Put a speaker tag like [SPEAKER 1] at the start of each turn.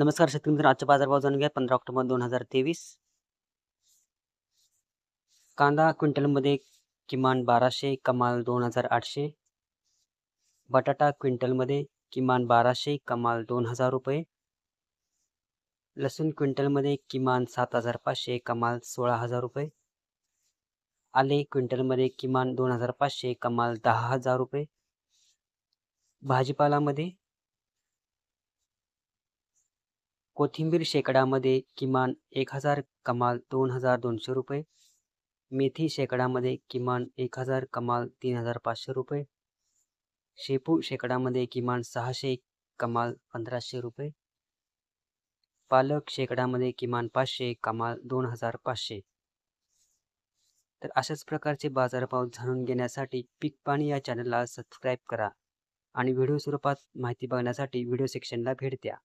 [SPEAKER 1] नमस्कार शेतकरी मित्र आजच्या बाजारभाव जाणून घ्या पंधरा ऑक्टोबर दोन हजार तेवीस कांदा क्विंटलमध्ये किमान बाराशे कमाल दोन हजार आठशे बटाटा क्विंटलमध्ये किमान बाराशे कमाल दोन हजार रुपये लसूण क्विंटलमध्ये किमान सात हजार पाचशे कमाल सोळा हजार रुपये आले क्विंटलमध्ये किमान दोन हजार पाचशे कमाल दहा हजार रुपये भाजीपालामध्ये कोथिंबीर शेकडामध्ये किमान एक हजार कमाल दोन हजार दोनशे रुपये मेथी शेकडामध्ये किमान एक हजार कमाल तीन हजार पाचशे रुपये शेपू शेकडामध्ये किमान सहाशे कमाल पंधराशे रुपये पालक शेकडामध्ये किमान पाचशे कमाल दोन हजार पाचशे तर अशाच प्रकारचे बाजारभाव जाणून घेण्यासाठी पीक पाणी या चॅनलला सबस्क्राईब करा आणि व्हिडिओ स्वरूपात माहिती बघण्यासाठी व्हिडिओ सेक्शनला भेट द्या